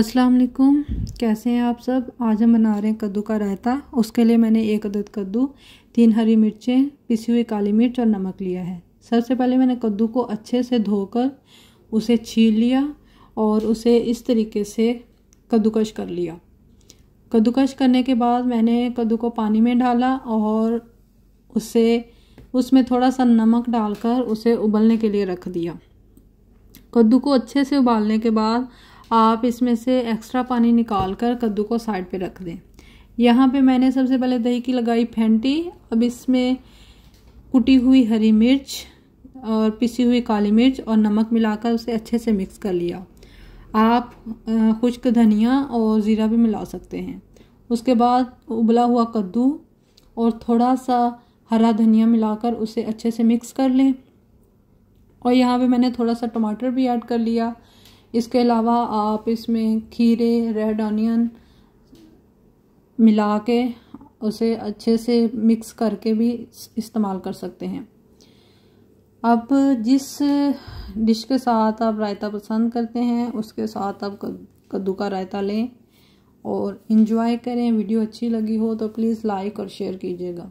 अस्सलाम वालेकुम कैसे हैं आप सब आज हम बना रहे हैं कद्दू का रायता उसके लिए मैंने एक अदद कद्दू तीन हरी मिर्चें पिसी हुई काली मिर्च और नमक लिया है सबसे पहले मैंने कद्दू को अच्छे से धोकर उसे छील लिया और उसे इस तरीके से कद्दूकश कर लिया कद्दूकश करने के बाद मैंने कद्दू को पानी में डाला और उसे उसमें थोड़ा सा नमक डालकर उसे उबलने के लिए रख दिया कद्दू को अच्छे से उबालने के बाद आप इसमें से एक्स्ट्रा पानी निकाल कर कद्दू को साइड पे रख दें यहाँ पे मैंने सबसे पहले दही की लगाई फेंटी अब इसमें कुटी हुई हरी मिर्च और पिसी हुई काली मिर्च और नमक मिलाकर उसे अच्छे से मिक्स कर लिया आप खुश्क धनिया और ज़ीरा भी मिला सकते हैं उसके बाद उबला हुआ कद्दू और थोड़ा सा हरा धनिया मिलाकर उसे अच्छे से मिक्स कर लें और यहाँ पे मैंने थोड़ा सा टमाटर भी ऐड कर लिया इसके अलावा आप इसमें खीरे रेड ऑनियन मिला के उसे अच्छे से मिक्स करके भी इस्तेमाल कर सकते हैं अब जिस डिश के साथ आप रायता पसंद करते हैं उसके साथ आप कद्दू का रायता लें और इन्जॉय करें वीडियो अच्छी लगी हो तो प्लीज़ लाइक और शेयर कीजिएगा